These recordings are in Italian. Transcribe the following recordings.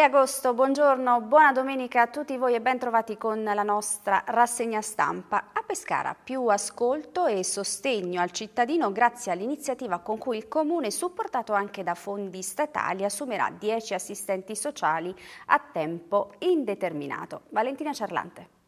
6 agosto, buongiorno, buona domenica a tutti voi e ben trovati con la nostra rassegna stampa. A Pescara più ascolto e sostegno al cittadino grazie all'iniziativa con cui il Comune, supportato anche da fondi statali, assumerà 10 assistenti sociali a tempo indeterminato. Valentina Ciarlante.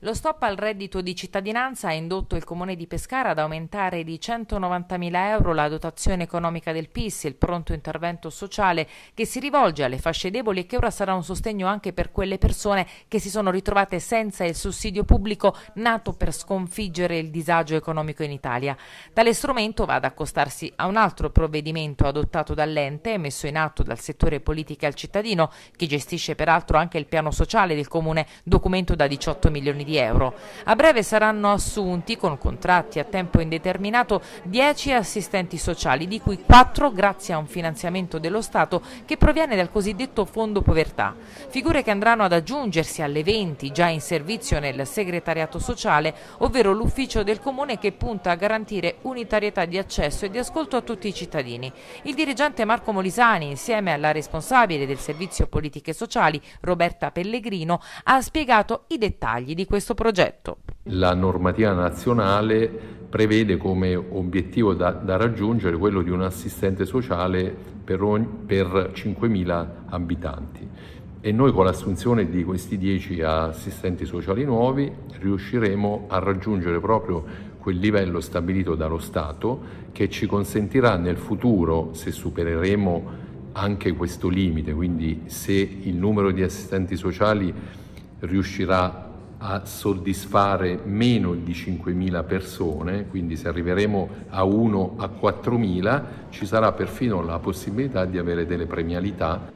Lo stop al reddito di cittadinanza ha indotto il comune di Pescara ad aumentare di 190.000 euro la dotazione economica del PIS, il pronto intervento sociale che si rivolge alle fasce deboli e che ora sarà un sostegno anche per quelle persone che si sono ritrovate senza il sussidio pubblico nato per sconfiggere il disagio economico in Italia. Tale strumento va ad accostarsi a un altro provvedimento adottato dall'ente e messo in atto dal settore politica al cittadino, che gestisce peraltro anche il piano sociale del comune, documento da 18 milioni di euro euro. A breve saranno assunti con contratti a tempo indeterminato 10 assistenti sociali, di cui 4 grazie a un finanziamento dello Stato che proviene dal cosiddetto Fondo Povertà. Figure che andranno ad aggiungersi alle 20 già in servizio nel segretariato sociale, ovvero l'ufficio del Comune che punta a garantire unitarietà di accesso e di ascolto a tutti i cittadini. Il dirigente Marco Molisani, insieme alla responsabile del servizio politiche sociali, Roberta Pellegrino, ha spiegato i dettagli di questo questo progetto. La normativa nazionale prevede come obiettivo da, da raggiungere quello di un assistente sociale per, ogni, per 5.000 abitanti e noi con l'assunzione di questi 10 assistenti sociali nuovi riusciremo a raggiungere proprio quel livello stabilito dallo Stato che ci consentirà nel futuro, se supereremo anche questo limite, quindi se il numero di assistenti sociali riuscirà a soddisfare meno di 5.000 persone, quindi se arriveremo a 1 a 4.000 ci sarà perfino la possibilità di avere delle premialità.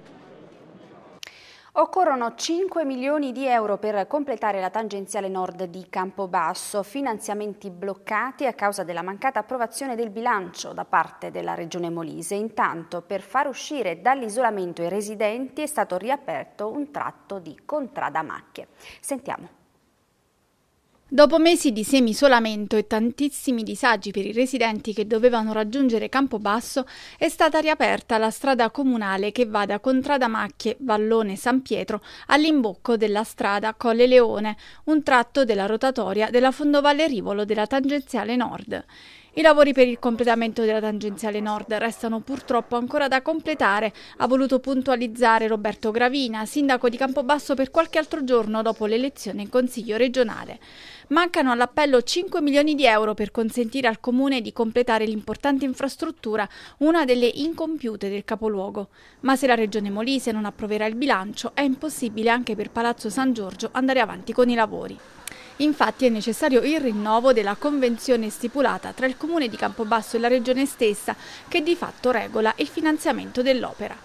Occorrono 5 milioni di euro per completare la tangenziale nord di Campobasso, finanziamenti bloccati a causa della mancata approvazione del bilancio da parte della Regione Molise. Intanto, per far uscire dall'isolamento i residenti è stato riaperto un tratto di contrada macchie. Sentiamo. Dopo mesi di semisolamento e tantissimi disagi per i residenti che dovevano raggiungere Campobasso, è stata riaperta la strada comunale che va da Contrada Macchie, Vallone, San Pietro all'imbocco della strada Colle Leone, un tratto della rotatoria della Fondovalle Rivolo della tangenziale nord. I lavori per il completamento della tangenziale nord restano purtroppo ancora da completare, ha voluto puntualizzare Roberto Gravina, sindaco di Campobasso per qualche altro giorno dopo l'elezione in Consiglio regionale. Mancano all'appello 5 milioni di euro per consentire al Comune di completare l'importante infrastruttura, una delle incompiute del capoluogo. Ma se la Regione Molise non approverà il bilancio, è impossibile anche per Palazzo San Giorgio andare avanti con i lavori. Infatti è necessario il rinnovo della convenzione stipulata tra il Comune di Campobasso e la Regione stessa, che di fatto regola il finanziamento dell'opera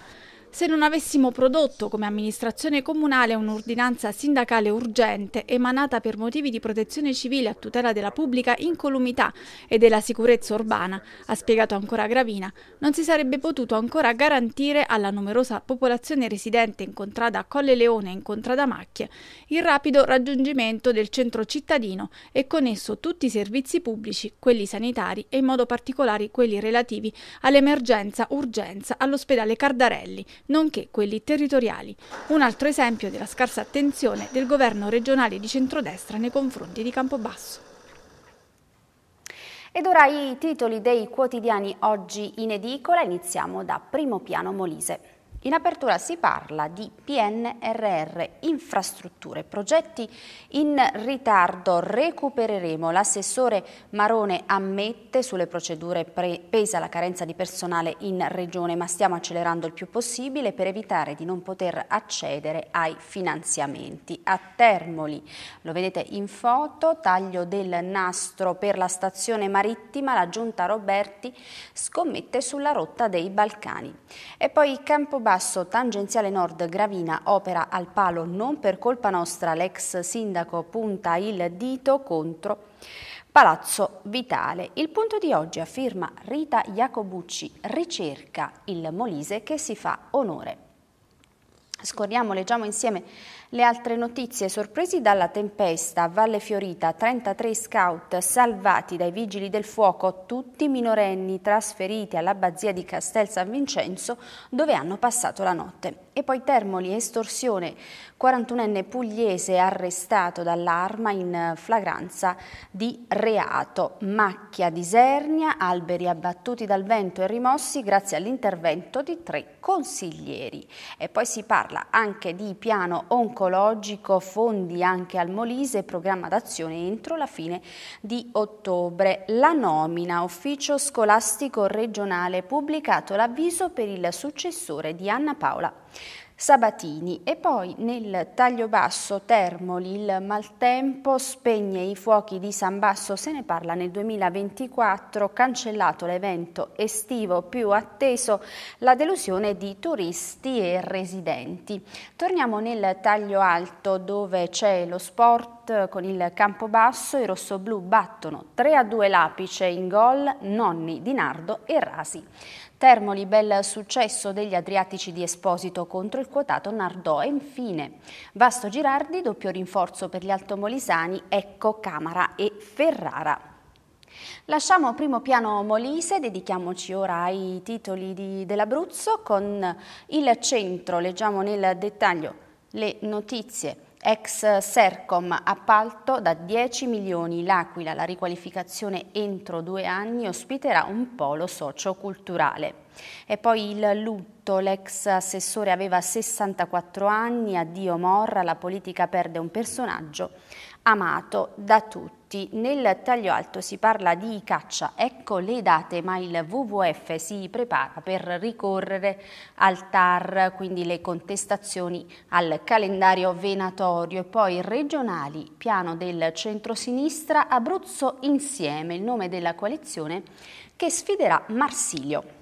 se non avessimo prodotto come amministrazione comunale un'ordinanza sindacale urgente emanata per motivi di protezione civile a tutela della pubblica incolumità e della sicurezza urbana, ha spiegato ancora Gravina, non si sarebbe potuto ancora garantire alla numerosa popolazione residente in contrada Colle Leone e in contrada Macchie il rapido raggiungimento del centro cittadino e con esso tutti i servizi pubblici, quelli sanitari e in modo particolare quelli relativi all'emergenza urgenza all'ospedale Cardarelli nonché quelli territoriali, un altro esempio della scarsa attenzione del governo regionale di centrodestra nei confronti di Campobasso. Ed ora i titoli dei quotidiani oggi in edicola, iniziamo da Primo Piano Molise. In apertura si parla di PNRR, infrastrutture, progetti in ritardo, recupereremo. L'assessore Marone ammette sulle procedure pesa la carenza di personale in regione, ma stiamo accelerando il più possibile per evitare di non poter accedere ai finanziamenti. A Termoli, lo vedete in foto, taglio del nastro per la stazione marittima, la giunta Roberti scommette sulla rotta dei Balcani. E poi Campobasso Passo tangenziale nord Gravina opera al palo non per colpa nostra, l'ex sindaco punta il dito contro Palazzo Vitale. Il punto di oggi a Rita Jacobucci, ricerca il Molise che si fa onore. Scorriamo, leggiamo insieme le altre notizie, sorpresi dalla tempesta, a Valle Fiorita, 33 scout salvati dai vigili del fuoco, tutti minorenni trasferiti all'abbazia di Castel San Vincenzo dove hanno passato la notte. E poi Termoli, estorsione, 41enne pugliese arrestato dall'arma in flagranza di reato, macchia di Sernia, alberi abbattuti dal vento e rimossi grazie all'intervento di tre consiglieri. E poi si parla anche di piano oncologico ecologico, fondi anche al Molise, programma d'azione entro la fine di ottobre. La nomina, ufficio scolastico regionale, pubblicato l'avviso per il successore di Anna Paola. Sabatini e poi nel taglio basso Termoli il maltempo spegne i fuochi di San Basso, se ne parla nel 2024, cancellato l'evento estivo più atteso, la delusione di turisti e residenti. Torniamo nel taglio alto dove c'è lo sport spot con il campo basso, i rossoblu battono 3-2 l'apice in gol Nonni, Di Nardo e Rasi. Termoli, bel successo degli Adriatici di Esposito contro il quotato Nardò e infine Vasto Girardi, doppio rinforzo per gli Altomolisani, Ecco, Camara e Ferrara. Lasciamo primo piano Molise, dedichiamoci ora ai titoli dell'Abruzzo con il centro, leggiamo nel dettaglio le notizie Ex Sercom, appalto da 10 milioni. L'Aquila, la riqualificazione entro due anni, ospiterà un polo socioculturale. E poi il lutto, l'ex assessore aveva 64 anni, addio Morra, la politica perde un personaggio amato da tutti. Nel taglio alto si parla di caccia, ecco le date, ma il WWF si prepara per ricorrere al TAR, quindi le contestazioni al calendario venatorio e poi regionali, piano del centrosinistra, Abruzzo insieme, il nome della coalizione che sfiderà Marsilio.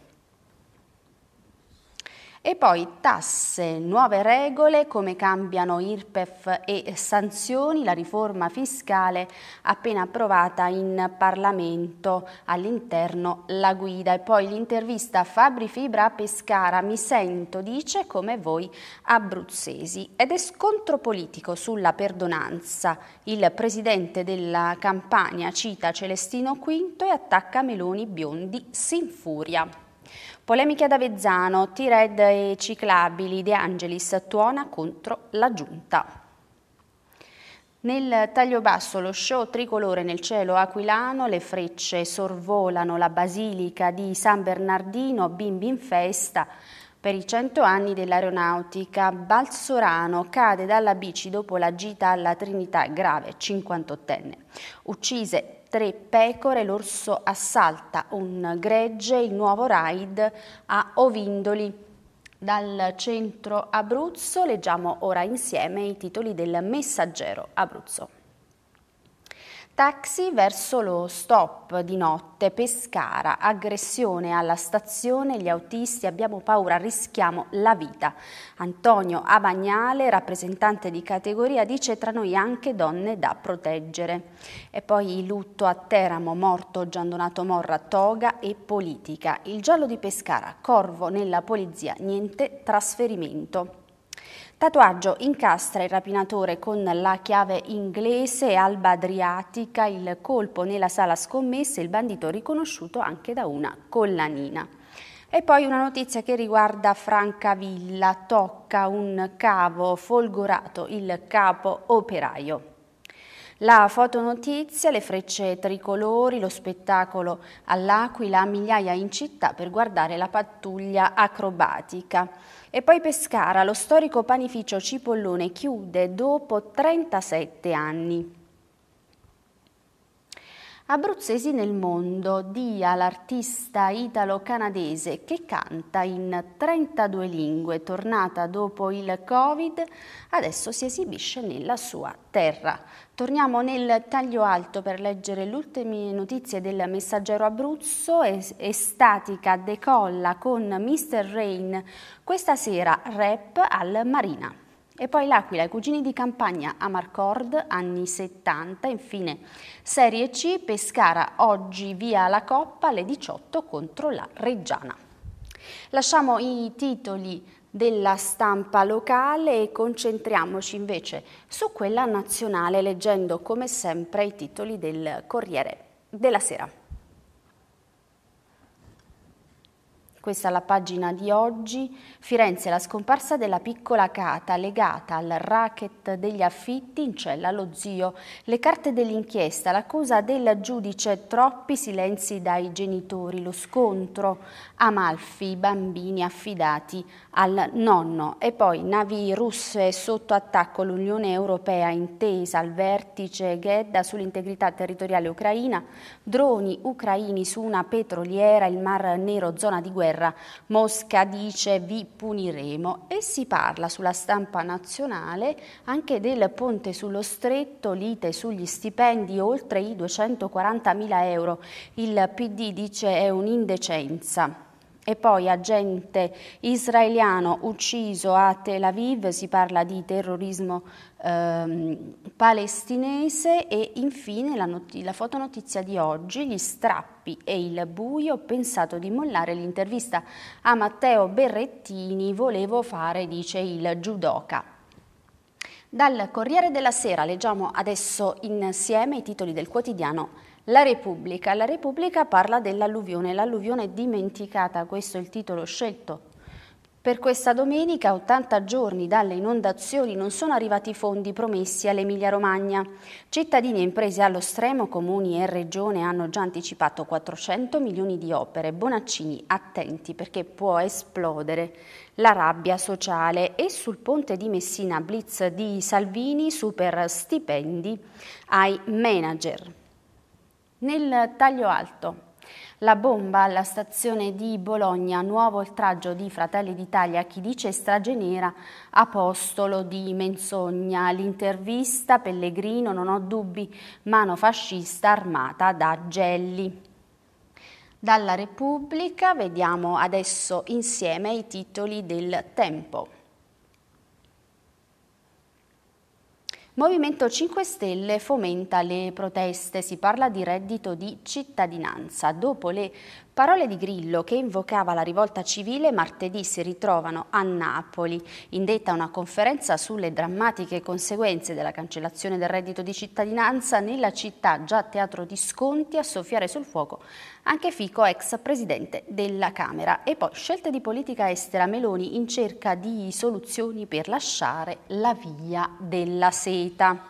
E poi tasse, nuove regole, come cambiano IRPEF e sanzioni, la riforma fiscale appena approvata in Parlamento all'interno la guida. E poi l'intervista a Fabri Fibra a Pescara, mi sento, dice, come voi abruzzesi. Ed è scontro politico sulla perdonanza. Il presidente della Campania cita Celestino V e attacca Meloni Biondi, si infuria. Polemiche ad Avezzano, T-Red e ciclabili, De Angelis tuona contro la Giunta. Nel taglio basso lo show tricolore nel cielo aquilano, le frecce sorvolano la basilica di San Bernardino, bimbi in festa, per i cento anni dell'aeronautica, Balsorano cade dalla bici dopo la gita alla Trinità grave, 58enne. Uccise tre pecore, l'orso assalta un gregge, il nuovo raid a Ovindoli. Dal centro Abruzzo leggiamo ora insieme i titoli del messaggero Abruzzo. Taxi verso lo stop di notte, Pescara, aggressione alla stazione, gli autisti, abbiamo paura, rischiamo la vita. Antonio Avagnale, rappresentante di categoria, dice tra noi anche donne da proteggere. E poi lutto a Teramo, morto Giandonato Morra, toga e politica. Il giallo di Pescara, corvo nella polizia, niente trasferimento. Tatuaggio incastra il rapinatore con la chiave inglese Alba Adriatica, il colpo nella sala scommesse, il bandito riconosciuto anche da una collanina. E poi una notizia che riguarda Francavilla, tocca un cavo, folgorato il capo operaio. La fotonotizia, le frecce tricolori, lo spettacolo all'Aquila, migliaia in città per guardare la pattuglia acrobatica. E poi Pescara, lo storico panificio Cipollone chiude dopo 37 anni. Abruzzesi nel mondo, Dia, l'artista italo-canadese che canta in 32 lingue, tornata dopo il Covid, adesso si esibisce nella sua terra. Torniamo nel taglio alto per leggere le ultime notizie del messaggero Abruzzo. estatica decolla con Mr. Rain. Questa sera rap al Marina. E poi l'Aquila, i cugini di campagna Amarcord, anni 70, infine Serie C, Pescara, oggi via la Coppa alle 18 contro la Reggiana. Lasciamo i titoli della stampa locale e concentriamoci invece su quella nazionale leggendo come sempre i titoli del Corriere della Sera. Questa è la pagina di oggi. Firenze, la scomparsa della piccola Cata legata al racket degli affitti in cella allo zio. Le carte dell'inchiesta, l'accusa del giudice, troppi silenzi dai genitori, lo scontro, Amalfi, i bambini affidati al nonno. E poi navi russe sotto attacco, l'Unione Europea intesa al vertice Ghedda sull'integrità territoriale ucraina, droni ucraini su una petroliera, il Mar Nero, zona di guerra guerra. Mosca dice vi puniremo e si parla sulla stampa nazionale anche del ponte sullo stretto, lite sugli stipendi oltre i 240 mila euro. Il PD dice è un'indecenza. E poi agente israeliano ucciso a Tel Aviv, si parla di terrorismo ehm, palestinese e infine la, la fotonotizia di oggi, gli strappi e il buio, ho pensato di mollare l'intervista a Matteo Berrettini, volevo fare, dice il giudoca. Dal Corriere della Sera leggiamo adesso insieme i titoli del quotidiano la Repubblica. La Repubblica parla dell'alluvione, l'alluvione dimenticata, questo è il titolo scelto per questa domenica, 80 giorni dalle inondazioni, non sono arrivati i fondi promessi all'Emilia-Romagna. Cittadini e imprese allo stremo, comuni e regione hanno già anticipato 400 milioni di opere. Bonaccini, attenti perché può esplodere la rabbia sociale e sul ponte di Messina Blitz di Salvini super stipendi ai manager. Nel taglio alto la bomba alla stazione di Bologna, nuovo oltraggio di Fratelli d'Italia, chi dice strage nera, apostolo di menzogna. L'intervista Pellegrino, non ho dubbi, mano fascista armata da Gelli. Dalla Repubblica vediamo adesso insieme i titoli del tempo. Movimento 5 Stelle fomenta le proteste, si parla di reddito di cittadinanza. Dopo le Parole di Grillo che invocava la rivolta civile martedì si ritrovano a Napoli, indetta una conferenza sulle drammatiche conseguenze della cancellazione del reddito di cittadinanza nella città già teatro di sconti a soffiare sul fuoco anche Fico, ex presidente della Camera. E poi scelte di politica estera Meloni in cerca di soluzioni per lasciare la via della seta.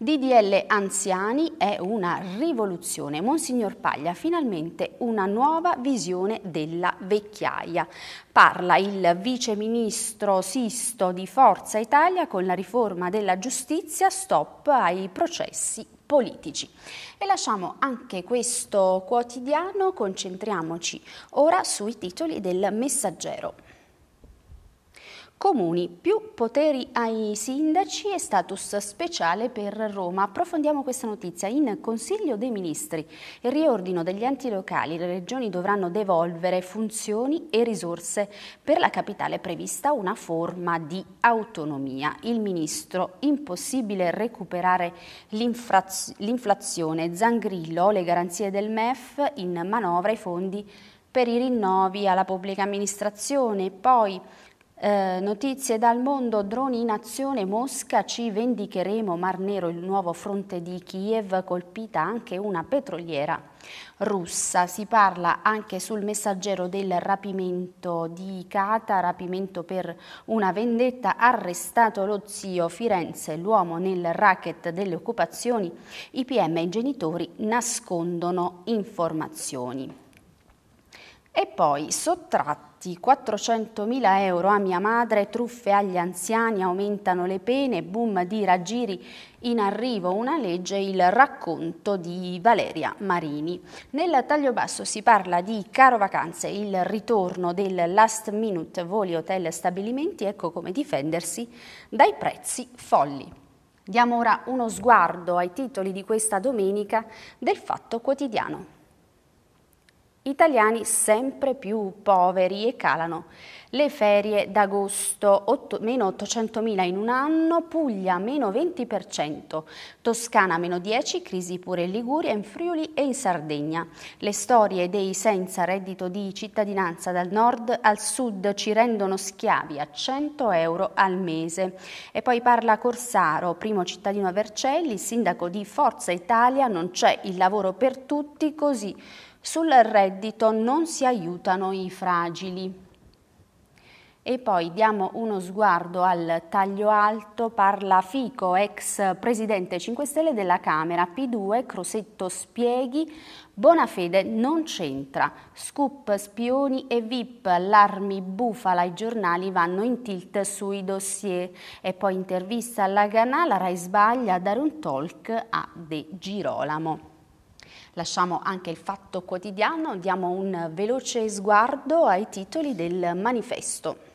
DDL anziani è una rivoluzione. Monsignor Paglia, finalmente una nuova visione della vecchiaia. Parla il viceministro Sisto di Forza Italia con la riforma della giustizia, stop ai processi politici. E lasciamo anche questo quotidiano, concentriamoci ora sui titoli del messaggero. Comuni, più poteri ai sindaci e status speciale per Roma. Approfondiamo questa notizia. In Consiglio dei Ministri, il riordino degli enti locali, le regioni dovranno devolvere funzioni e risorse. Per la capitale è prevista una forma di autonomia. Il ministro, impossibile recuperare l'inflazione. Zangrillo, le garanzie del MEF, in manovra i fondi per i rinnovi alla pubblica amministrazione. Poi eh, notizie dal mondo, droni in azione, Mosca, ci vendicheremo, Mar Nero, il nuovo fronte di Kiev, colpita anche una petroliera russa. Si parla anche sul messaggero del rapimento di Cata, rapimento per una vendetta, arrestato lo zio Firenze, l'uomo nel racket delle occupazioni, i PM e i genitori nascondono informazioni e poi sottratti 400.000 euro a mia madre, truffe agli anziani, aumentano le pene, boom di raggiri, in arrivo una legge, il racconto di Valeria Marini. Nel taglio basso si parla di caro vacanze, il ritorno del last minute voli hotel stabilimenti, ecco come difendersi dai prezzi folli. Diamo ora uno sguardo ai titoli di questa domenica del Fatto Quotidiano italiani sempre più poveri e calano. Le ferie d'agosto, meno 800.000 in un anno, Puglia meno 20%, Toscana meno 10, crisi pure in Liguria, in Friuli e in Sardegna. Le storie dei senza reddito di cittadinanza dal nord al sud ci rendono schiavi a 100 euro al mese. E poi parla Corsaro, primo cittadino a Vercelli, sindaco di Forza Italia, non c'è il lavoro per tutti, così sul reddito non si aiutano i fragili. E poi diamo uno sguardo al taglio alto, parla Fico, ex presidente 5 Stelle della Camera, P2, Crosetto spieghi, Bonafede non c'entra, scoop, spioni e VIP, l'armi bufala, i giornali vanno in tilt sui dossier. E poi intervista alla Ganà, la Rai sbaglia a dare un talk a De Girolamo. Lasciamo anche il fatto quotidiano, diamo un veloce sguardo ai titoli del manifesto.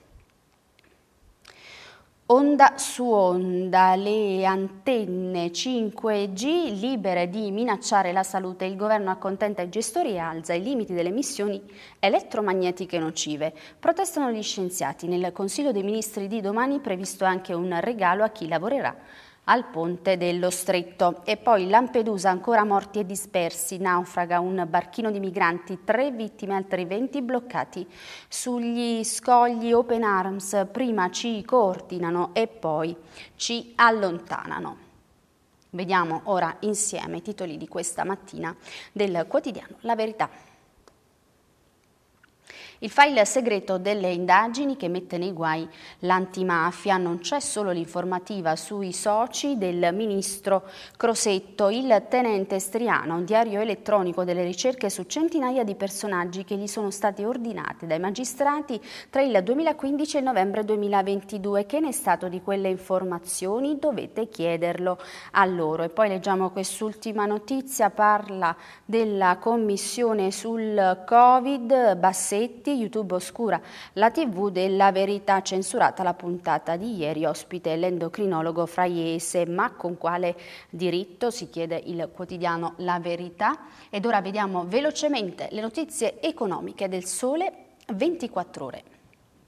Onda su onda, le antenne 5G libere di minacciare la salute. Il governo accontenta i gestori e alza i limiti delle emissioni elettromagnetiche nocive. Protestano gli scienziati. Nel Consiglio dei Ministri di domani è previsto anche un regalo a chi lavorerà al ponte dello stretto e poi Lampedusa ancora morti e dispersi, naufraga un barchino di migranti, tre vittime, altri 20 bloccati sugli scogli Open Arms, prima ci coordinano e poi ci allontanano. Vediamo ora insieme i titoli di questa mattina del quotidiano La Verità. Il file segreto delle indagini che mette nei guai l'antimafia. Non c'è solo l'informativa sui soci del ministro Crosetto, il tenente Striano, un diario elettronico delle ricerche su centinaia di personaggi che gli sono stati ordinati dai magistrati tra il 2015 e il novembre 2022. Che ne è stato di quelle informazioni? Dovete chiederlo a loro. E poi leggiamo quest'ultima notizia, parla della commissione sul Covid, Bassetti YouTube Oscura, la tv della verità censurata la puntata di ieri ospite l'endocrinologo fraiese, ma con quale diritto si chiede il quotidiano La Verità. Ed ora vediamo velocemente le notizie economiche del Sole 24 ore.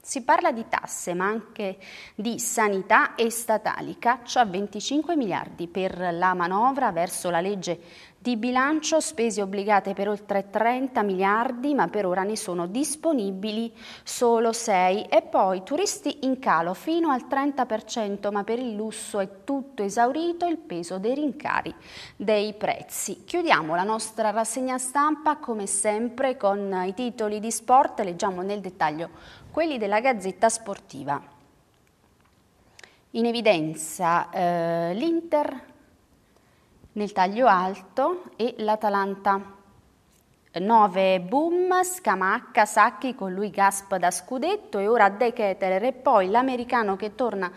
Si parla di tasse, ma anche di sanità e statali. Caccia 25 miliardi per la manovra verso la legge di bilancio, spese obbligate per oltre 30 miliardi, ma per ora ne sono disponibili solo 6. E poi turisti in calo fino al 30%, ma per il lusso è tutto esaurito il peso dei rincari dei prezzi. Chiudiamo la nostra rassegna stampa come sempre con i titoli di sport, leggiamo nel dettaglio quelli della Gazzetta Sportiva. In evidenza eh, l'Inter nel taglio alto e l'Atalanta 9 Boom, Scamacca, Sacchi con lui Gasp da scudetto e ora De Keteler e poi l'americano che torna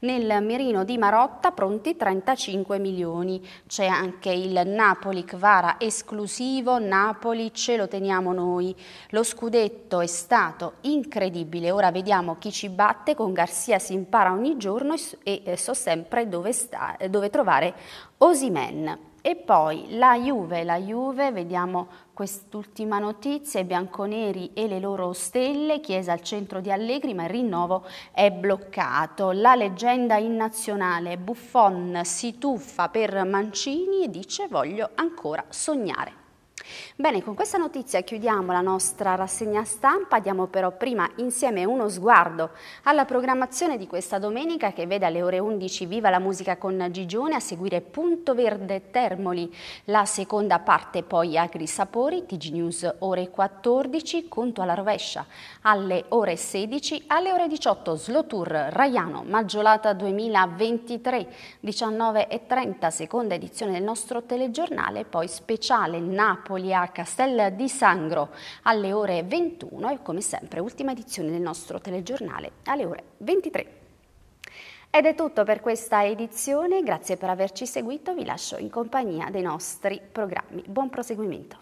nel mirino di Marotta pronti 35 milioni. C'è anche il Napoli Kvara esclusivo, Napoli ce lo teniamo noi. Lo scudetto è stato incredibile, ora vediamo chi ci batte, con Garzia si impara ogni giorno e so sempre dove, sta, dove trovare Osimen. E poi la Juve, la Juve, vediamo quest'ultima notizia, i bianconeri e le loro stelle, Chiesa al centro di Allegri, ma il rinnovo è bloccato. La leggenda in nazionale, Buffon si tuffa per Mancini e dice voglio ancora sognare. Bene, con questa notizia chiudiamo la nostra rassegna stampa, diamo però prima insieme uno sguardo alla programmazione di questa domenica che vede alle ore 11 Viva la musica con Gigione, a seguire Punto Verde Termoli, la seconda parte poi Agri Sapori, TG News ore 14, Conto alla rovescia alle ore 16, alle ore 18 Slotour Raiano, Maggiolata 2023, 19 e 30, seconda edizione del nostro telegiornale, poi speciale Napoli Napoli a Castel di Sangro alle ore 21 e come sempre ultima edizione del nostro telegiornale alle ore 23. Ed è tutto per questa edizione, grazie per averci seguito, vi lascio in compagnia dei nostri programmi. Buon proseguimento.